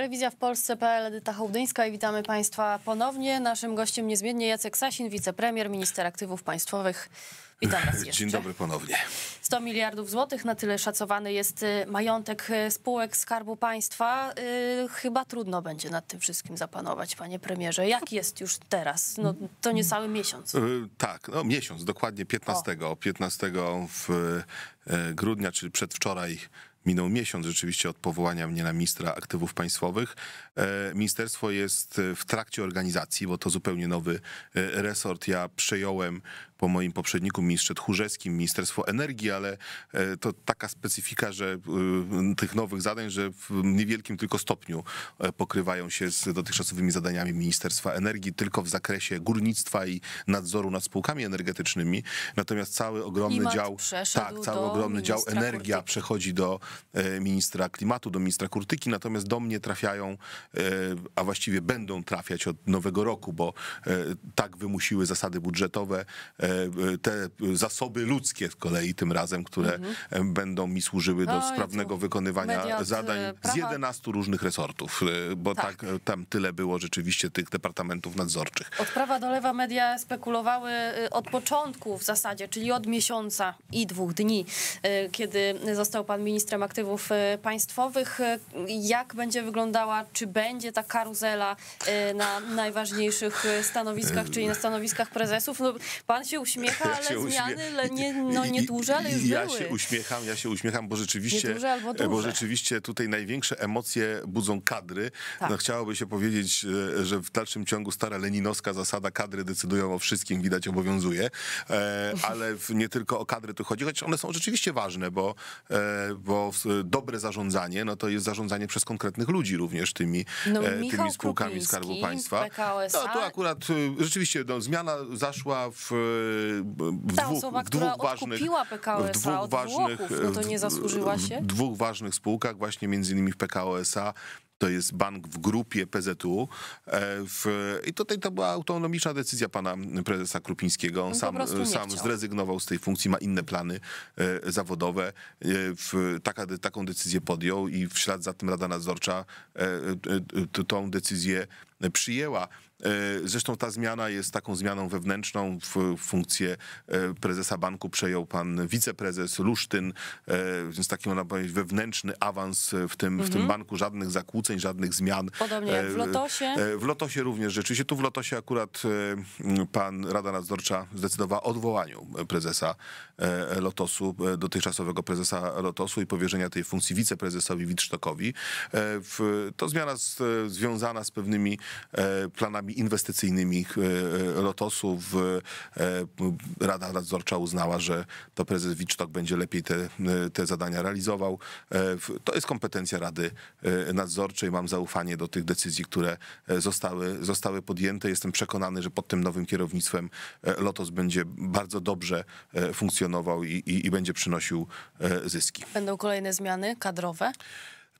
Telewizja w Polsce.pl, Edyta Hołdyńska i witamy Państwa ponownie. Naszym gościem niezmiennie Jacek Sasin, wicepremier, minister aktywów państwowych. Witam raz jeszcze. Dzień dobry ponownie. 100 miliardów złotych, na tyle szacowany jest y, majątek y, spółek Skarbu Państwa. Y, chyba trudno będzie nad tym wszystkim zapanować, panie premierze. Jak jest już teraz? No, to niecały miesiąc. Tak, no miesiąc, dokładnie 15. O. 15 w grudnia, czyli przedwczoraj Minął miesiąc rzeczywiście od powołania mnie na ministra aktywów państwowych. E, ministerstwo jest e, w trakcie organizacji, bo to zupełnie nowy e, resort. Ja przejąłem po moim poprzedniku, ministrze Tchórzewskim, Ministerstwo Energii, ale to taka specyfika, że tych nowych zadań, że w niewielkim tylko stopniu pokrywają się z dotychczasowymi zadaniami Ministerstwa Energii, tylko w zakresie górnictwa i nadzoru nad spółkami energetycznymi. Natomiast cały ogromny Klimat dział, tak, cały ogromny dział energia Kurtyki. przechodzi do ministra klimatu, do ministra Kurtyki, natomiast do mnie trafiają E, a właściwie będą trafiać od nowego roku, bo e, tak wymusiły zasady budżetowe, e, te zasoby ludzkie z kolei tym razem, które mhm. będą mi służyły do no, sprawnego wykonywania zadań prawa. z 11 różnych resortów, bo tak. tak. tam tyle było rzeczywiście tych departamentów nadzorczych. Od prawa do lewa media spekulowały od początku w zasadzie, czyli od miesiąca i dwóch dni, kiedy został pan ministrem aktywów państwowych, jak będzie wyglądała, czy będzie ta karuzela y, na najważniejszych y, stanowiskach, czyli na stanowiskach prezesów. No, pan się uśmiecha, ale się zmiany uśmie... nie, no, nieduże, ale już ja były. się uśmiecham, ja się uśmiecham, bo rzeczywiście, albo duże. bo rzeczywiście tutaj największe emocje budzą kadry. Tak. No, chciałoby się powiedzieć, y, że w dalszym ciągu stara leninowska zasada kadry decydują o wszystkim, widać obowiązuje, e, ale nie tylko o kadry tu chodzi, choć one są rzeczywiście ważne, bo, e, bo dobre zarządzanie, no to jest zarządzanie przez konkretnych ludzi również tymi no, e, tymi, no, tymi spółkami Krupiński, Skarbu Państwa. No to akurat y, rzeczywiście no, zmiana zaszła w, e, w dwóch, osoba, w dwóch ważnych PKO w dwóch ważnych Włochów, no to nie zasłużyła się. W dwóch ważnych spółkach właśnie między innymi w PKOSA to jest bank w grupie PZU. E, w, I tutaj to była autonomiczna decyzja pana prezesa Krupińskiego. On, no, On sam, sam zrezygnował z tej funkcji, ma inne plany e, zawodowe. E, w, taka, taką decyzję podjął i w ślad za tym Rada Nadzorcza tą decyzję przyjęła. E, zresztą ta zmiana jest taką zmianą wewnętrzną. W funkcję e, prezesa banku przejął pan wiceprezes Lusztyn, e, więc taki można powiedzieć wewnętrzny awans w tym, mhm. w tym mhm. banku. Żadnych zakłóceń, żadnych zmian. Podobnie jak w Lotosie. W Lotosie również rzeczywiście. Tu w Lotosie akurat pan Rada Nadzorcza zdecydowała o odwołaniu prezesa Lotosu, dotychczasowego prezesa Lotosu i powierzenia tej funkcji wiceprezesowi Wittstockowi. To zmiana związana z pewnymi planami inwestycyjnymi e, e, Lotosu. W, e, Rada Nadzorcza uznała, że to prezes Wicztok będzie lepiej te, te zadania realizował. To jest kompetencja Rady Nadzorczej. Mam zaufanie do tych decyzji, które zostały, zostały podjęte. Jestem przekonany, że pod tym nowym kierownictwem Lotos będzie bardzo dobrze funkcjonował i, i, i będzie przynosił zyski. Będą kolejne zmiany kadrowe?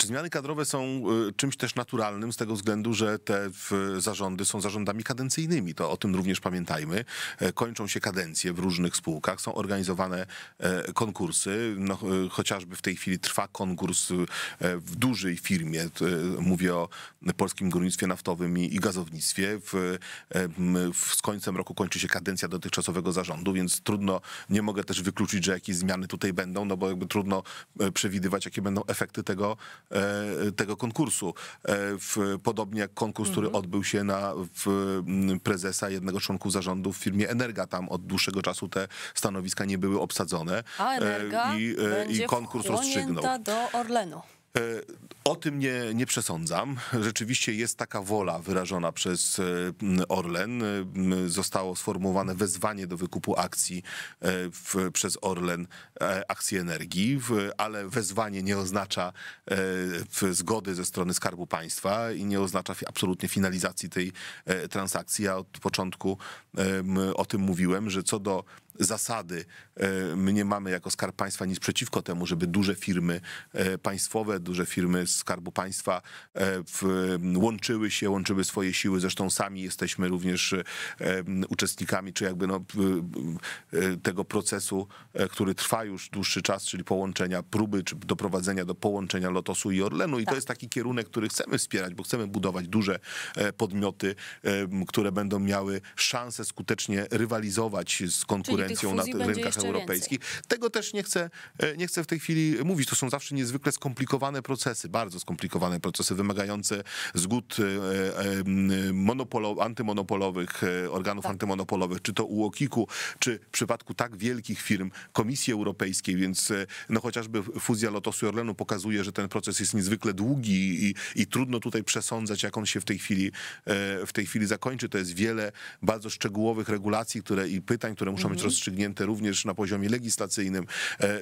Czy zmiany kadrowe są y, czymś też naturalnym z tego względu, że te zarządy są zarządami kadencyjnymi? To o tym również pamiętajmy. E, kończą się kadencje w różnych spółkach, są organizowane e, konkursy. No, e, chociażby w tej chwili trwa konkurs w dużej firmie, mówię o polskim górnictwie naftowym i gazownictwie. W, w, z końcem roku kończy się kadencja dotychczasowego zarządu, więc trudno, nie mogę też wykluczyć, że jakieś zmiany tutaj będą, no bo jakby trudno przewidywać, jakie będą efekty tego E, tego konkursu. E, w, podobnie jak konkurs, który mhm. odbył się na prezesa jednego z członków zarządu w firmie Energa. Tam od dłuższego czasu te stanowiska nie były obsadzone. A Energa e, I, i konkurs rozstrzygnął. do Orlenu. E, o tym nie, nie przesądzam. Rzeczywiście jest taka wola wyrażona przez e, Orlen. E, zostało sformułowane wezwanie do wykupu akcji w, przez Orlen akcji energii, ale wezwanie nie oznacza zgody ze strony Skarbu Państwa i nie oznacza absolutnie finalizacji tej transakcji. Ja od początku o tym mówiłem, że co do zasady, my nie mamy jako Skarb Państwa nic przeciwko temu, żeby duże firmy państwowe, duże firmy Skarbu Państwa e, w, łączyły się, łączyły swoje siły. Zresztą sami jesteśmy również e, uczestnikami, czy jakby no, e, tego procesu, który trwa już dłuższy czas, czyli połączenia, próby czy doprowadzenia do połączenia Lotosu i Orlenu. I tak. to jest taki kierunek, który chcemy wspierać, bo chcemy budować duże podmioty, które będą miały szansę skutecznie rywalizować z konkurencją na rynkach europejskich. Więcej. Tego też nie chcę, nie chcę w tej chwili mówić. To są zawsze niezwykle skomplikowane skomplikowane procesy, bardzo skomplikowane procesy wymagające zgód e, e, monopolo, antymonopolowych, e, organów tak. antymonopolowych, czy to UOKiK-u, czy w przypadku tak wielkich firm Komisji Europejskiej, więc no chociażby fuzja Lotosu i Orlenu pokazuje, że ten proces jest niezwykle długi i, i trudno tutaj przesądzać, jak on się w tej chwili w tej chwili zakończy. To jest wiele bardzo szczegółowych regulacji, które i pytań, które muszą być mhm. rozstrzygnięte również na poziomie legislacyjnym,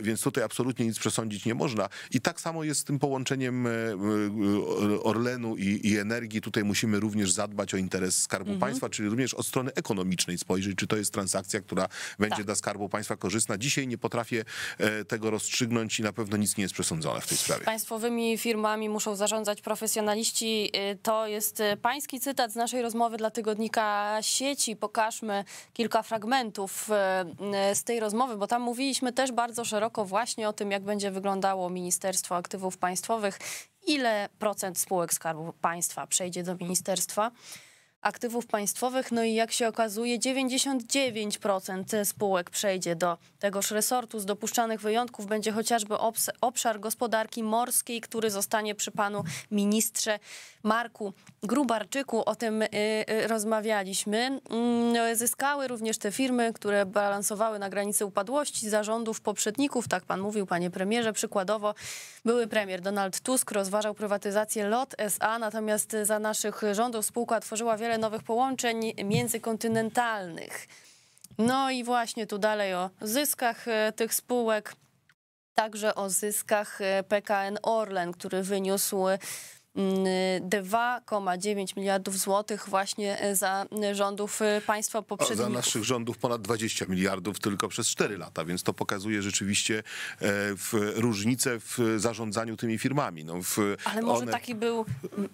więc tutaj absolutnie nic przesądzić nie można. I tak samo jest z tym połączeniem e, e, Orlenu i, i, energii tutaj musimy również zadbać o interes Skarbu mhm. Państwa, czyli również od strony ekonomicznej spojrzeć, czy to jest transakcja, która będzie tak. dla Skarbu Państwa korzystna. Dzisiaj nie potrafię e, tego rozstrzygnąć i na pewno nic nie jest przesądzone w tej sprawie. Państwowymi firmami muszą zarządzać profesjonaliści. To jest pański cytat z naszej rozmowy dla tygodnika sieci. Pokażmy kilka fragmentów z tej rozmowy, bo tam mówiliśmy też bardzo szeroko właśnie o tym, jak będzie wyglądało Ministerstwo Aktywów Państwowych państwowych, ile procent spółek Skarbu Państwa przejdzie do ministerstwa aktywów państwowych. No i jak się okazuje, 99% spółek przejdzie do tegoż resortu. Z dopuszczanych wyjątków będzie chociażby obszar gospodarki morskiej, który zostanie przy panu ministrze Marku Grubarczyku. O tym y, y, rozmawialiśmy. Mm, zyskały również te firmy, które balansowały na granicy upadłości zarządów poprzedników. Tak pan mówił, panie premierze. Przykładowo były premier Donald Tusk rozważał prywatyzację LOT SA, natomiast za naszych rządów spółka tworzyła wiele wiele nowych połączeń międzykontynentalnych. No i właśnie tu dalej o zyskach e, tych spółek, także o zyskach e, PKN Orlen, który wyniósł e, 2,9 miliardów złotych właśnie e, za e, rządów e, państwa poprzednich. Za naszych rządów ponad 20 miliardów tylko przez 4 lata, więc to pokazuje rzeczywiście w różnicę w zarządzaniu tymi firmami. No Ale może one... taki był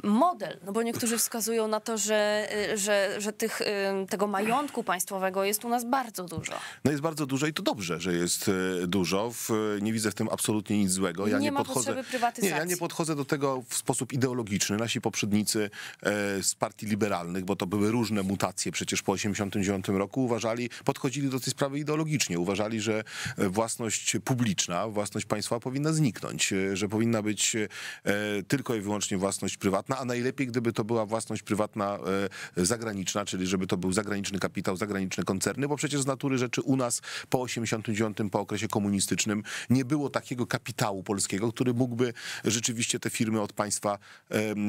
model, no bo niektórzy wskazują na to, że, że, że tych, tego majątku państwowego jest u nas bardzo dużo. No jest bardzo dużo i to dobrze, że jest dużo. Nie widzę w tym absolutnie nic złego. Ja nie, nie ma podchodzę, potrzeby prywatyzacji. Nie, ja nie podchodzę do tego w sposób ideologiczny ideologiczny. Nasi poprzednicy e, z partii liberalnych, bo to były różne mutacje przecież po 1989 roku, uważali, podchodzili do tej sprawy ideologicznie. Uważali, że e, własność publiczna, własność państwa powinna zniknąć, e, że powinna być tylko i wyłącznie własność prywatna, a najlepiej, gdyby to była własność prywatna zagraniczna, czyli żeby to był zagraniczny kapitał, zagraniczne koncerny, bo przecież z natury rzeczy u nas po 1989, po okresie komunistycznym nie było takiego kapitału polskiego, który mógłby rzeczywiście te firmy od państwa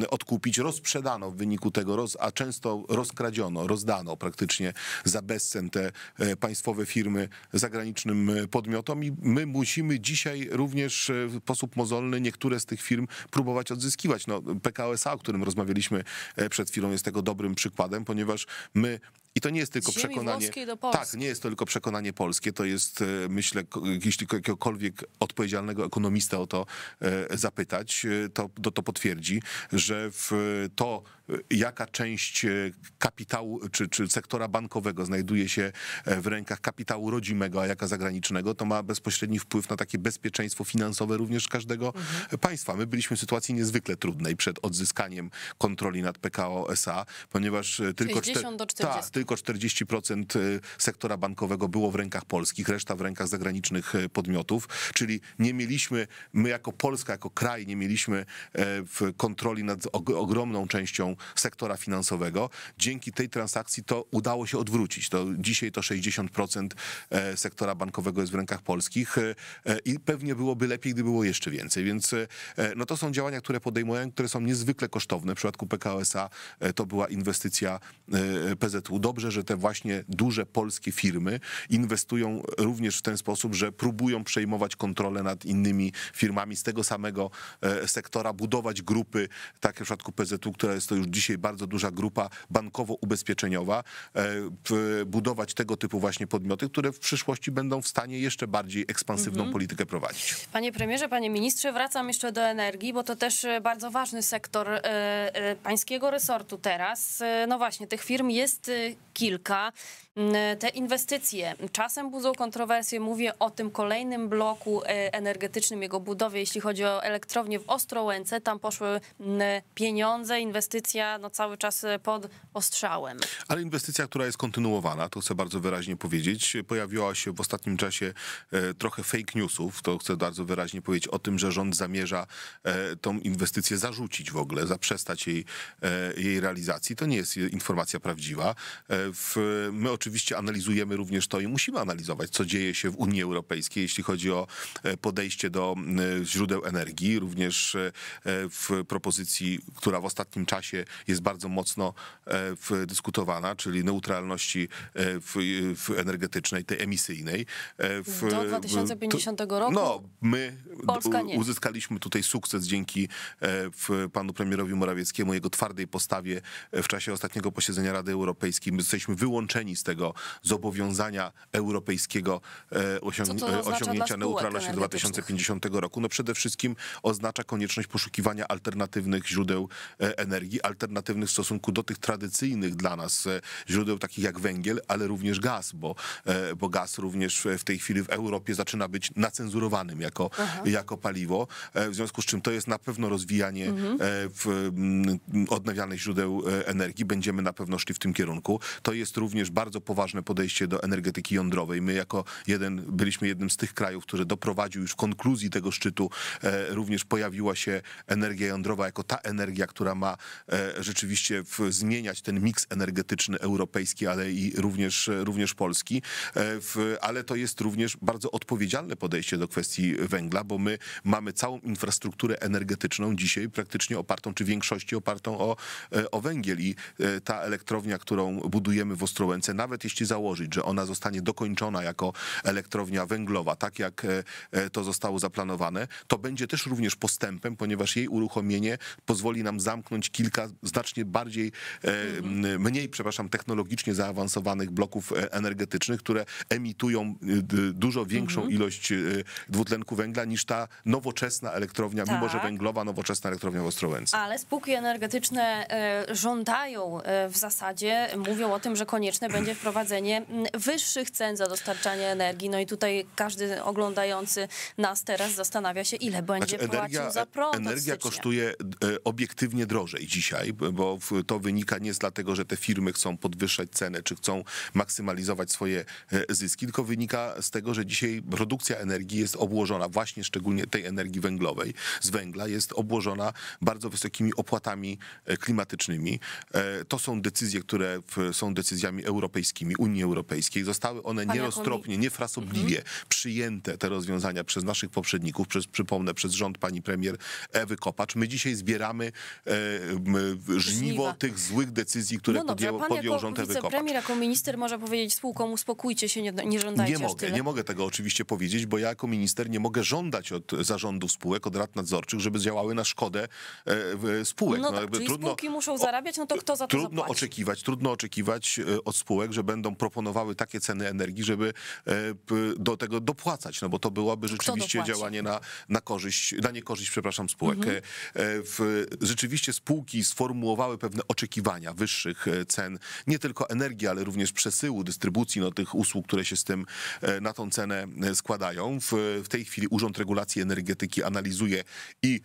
odkupić. Rozprzedano w wyniku tego, roz, a często rozkradziono, rozdano praktycznie za bezcen te e, państwowe firmy zagranicznym e, podmiotom i my musimy dzisiaj również e, w sposób mozolny niektóre z tych firm próbować odzyskiwać. No, PKSA, o którym rozmawialiśmy przed chwilą, jest tego dobrym przykładem, ponieważ my i to nie jest tylko Ziemi przekonanie. Tak, nie jest to tylko przekonanie polskie, to jest e, myślę, jeśli jakiegokolwiek odpowiedzialnego ekonomista o to e, zapytać, e, to, to, to potwierdzi, że w to jaka część e, kapitału czy, czy sektora bankowego znajduje się e, w rękach kapitału rodzimego, a jaka zagranicznego, to ma bezpośredni wpływ na takie bezpieczeństwo finansowe również każdego mhm. państwa. My byliśmy w sytuacji niezwykle trudnej przed odzyskaniem kontroli nad PKO SA, ponieważ e, tylko, 40. Ta, tylko 40% sektora bankowego było w rękach polskich, reszta w rękach zagranicznych podmiotów, czyli nie mieliśmy, my jako Polska, jako kraj nie mieliśmy kontroli nad ogromną częścią sektora finansowego. Dzięki tej transakcji to udało się odwrócić. To dzisiaj to 60% e, sektora bankowego jest w rękach polskich e, e, i pewnie byłoby lepiej, gdyby było jeszcze więcej. Więc no to są działania, które podejmują, które są niezwykle kosztowne. W przypadku SA to była inwestycja PZU. Dobrze, że te właśnie duże polskie firmy inwestują również w ten sposób, że próbują przejmować kontrolę nad innymi firmami z tego samego sektora, budować grupy, takie w przypadku PZU, która jest to już już dzisiaj bardzo duża grupa bankowo-ubezpieczeniowa, e, budować tego typu właśnie podmioty, które w przyszłości będą w stanie jeszcze bardziej ekspansywną mhm. politykę prowadzić. Panie premierze, panie ministrze, wracam jeszcze do energii, bo to też bardzo ważny sektor e, e, pańskiego resortu teraz. No właśnie, tych firm jest kilka. Mm, te inwestycje czasem budzą kontrowersje. Mówię o tym kolejnym bloku e, energetycznym, jego budowie, jeśli chodzi o elektrownię w Ostrołęce. Tam poszły mm, pieniądze, inwestycja no, cały czas e, pod ostrzałem. Ale inwestycja, która jest kontynuowana, to chcę bardzo wyraźnie powiedzieć, pojawiła się w ostatnim czasie e, trochę fake newsów. To chcę bardzo wyraźnie powiedzieć o tym, że rząd zamierza tą inwestycję zarzucić w ogóle, zaprzestać jej, jej realizacji. To nie jest informacja prawdziwa. W, my oczywiście oczywiście analizujemy również to i musimy analizować, co dzieje się w Unii Europejskiej, jeśli chodzi o e, podejście do e, źródeł energii, również e, w propozycji, która w ostatnim czasie jest bardzo mocno dyskutowana, czyli neutralności w, w energetycznej, tej emisyjnej. W, do 2050 roku? No, my uzyskaliśmy tutaj sukces dzięki panu premierowi Morawieckiemu, jego twardej postawie w czasie ostatniego posiedzenia Rady Europejskiej. My jesteśmy wyłączeni z tego, tego zobowiązania europejskiego e, e, osiągnięcia neutralności do 2050 roku? No przede wszystkim oznacza konieczność poszukiwania alternatywnych źródeł e, energii, alternatywnych w stosunku do tych tradycyjnych dla nas źródeł, takich jak węgiel, ale również gaz, bo, bo gaz również w tej chwili w Europie zaczyna być nacenzurowanym jako, jako paliwo, w związku z czym to jest na pewno rozwijanie mhm. w odnawialnych źródeł energii, będziemy na pewno szli w tym kierunku. To jest również bardzo poważne podejście do energetyki jądrowej. My jako jeden, byliśmy jednym z tych krajów, który doprowadził już w konkluzji tego szczytu, e, również pojawiła się energia jądrowa jako ta energia, która ma e, rzeczywiście zmieniać ten miks energetyczny europejski, ale i również, również polski. E, ale to jest również bardzo odpowiedzialne podejście do kwestii węgla, bo my mamy całą infrastrukturę energetyczną dzisiaj praktycznie opartą, czy w większości opartą o, o węgiel i ta elektrownia, którą budujemy w Ostrołęce, nawet nawet jeśli założyć, że ona zostanie dokończona jako elektrownia węglowa, tak jak e, e, to zostało zaplanowane, to będzie też również postępem, ponieważ jej uruchomienie pozwoli nam zamknąć kilka znacznie bardziej, e, mniej, przepraszam, technologicznie zaawansowanych bloków energetycznych, które emitują dużo większą mhm. ilość dwutlenku węgla niż ta nowoczesna elektrownia, tak. mimo że tak. węglowa, nowoczesna elektrownia w Ostrołęce. Ale spółki energetyczne żądają w zasadzie, mówią o tym, że konieczne będzie wprowadzenie wyższych cen za dostarczanie energii. No i tutaj każdy oglądający nas teraz zastanawia się, ile znaczy, będzie znaczy, płacił za e, prąd. Energia kosztuje e, obiektywnie drożej dzisiaj, bo to wynika nie z dlatego, że te firmy chcą podwyższać cenę, czy chcą maksymalizować swoje e, zyski, tylko wynika z tego, że dzisiaj produkcja energii jest obłożona, właśnie szczególnie tej energii węglowej, z węgla, jest obłożona bardzo wysokimi opłatami klimatycznymi. To są decyzje, które są decyzjami europejskimi europejskimi Unii Europejskiej. Zostały one Pan nieroztropnie, niefrasobliwie mhm. przyjęte, te rozwiązania przez naszych poprzedników, przez, przypomnę, przez rząd pani premier Ewy Kopacz. My dzisiaj zbieramy e, żniwo tych złych decyzji, które no dobrze, podjął, podjął rząd Ewy Kopacz. premier, jako minister może powiedzieć spółkom uspokójcie się, nie, nie żądajcie Nie mogę, nie mogę tego oczywiście powiedzieć, bo ja jako minister nie mogę żądać od zarządów spółek, od rad nadzorczych, żeby działały na szkodę e, spółek. No, no tak, trudno, spółki muszą zarabiać, no to kto za to Trudno zapłaci? oczekiwać, trudno oczekiwać e, od spółek, że będą proponowały takie ceny energii, żeby e, do tego dopłacać, no bo to byłoby rzeczywiście działanie na, na korzyść, na niekorzyść, przepraszam, spółek. Mhm. E, e, w, rzeczywiście spółki sformułowały pewne oczekiwania wyższych cen, nie tylko energii, ale również przesyłu, dystrybucji, no tych usług, które się z tym na tą cenę składają. W, w tej chwili Urząd Regulacji Energetyki analizuje i,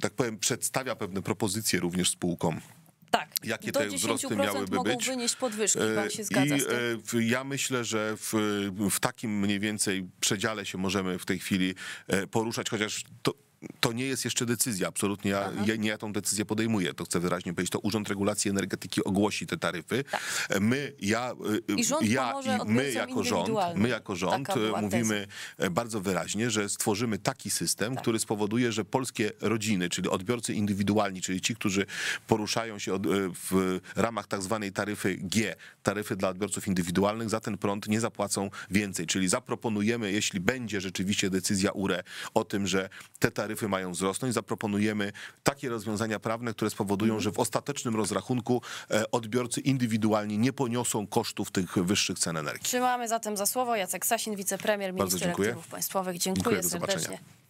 tak powiem, przedstawia pewne propozycje również spółkom. Tak. Jakie te wzrosty miałyby mogą być? wynieść podwyżki, e, pan się zgadza I e, ja myślę, że w, w takim mniej więcej przedziale się możemy w tej chwili e, poruszać, chociaż to to nie jest jeszcze decyzja, absolutnie ja, ja, nie ja tą decyzję podejmuję, to chcę wyraźnie powiedzieć, to Urząd Regulacji Energetyki ogłosi te taryfy. Tak. My, ja, y, I ja i my jako rząd, my jako rząd mówimy teza. E, bardzo wyraźnie, że stworzymy taki system, tak. który spowoduje, że polskie rodziny, czyli odbiorcy indywidualni, czyli ci, którzy poruszają się od, e, w ramach tak zwanej taryfy G, taryfy dla odbiorców indywidualnych, za ten prąd nie zapłacą więcej, czyli zaproponujemy, jeśli będzie rzeczywiście decyzja URE o tym, że te taryfy taryfy mają wzrosnąć. Zaproponujemy takie rozwiązania prawne, które spowodują, że w ostatecznym rozrachunku e, odbiorcy indywidualni nie poniosą kosztów tych wyższych cen energii. Trzymamy zatem za słowo Jacek Sasin, wicepremier, minister aktywów państwowych. Dziękuję, dziękuję serdecznie.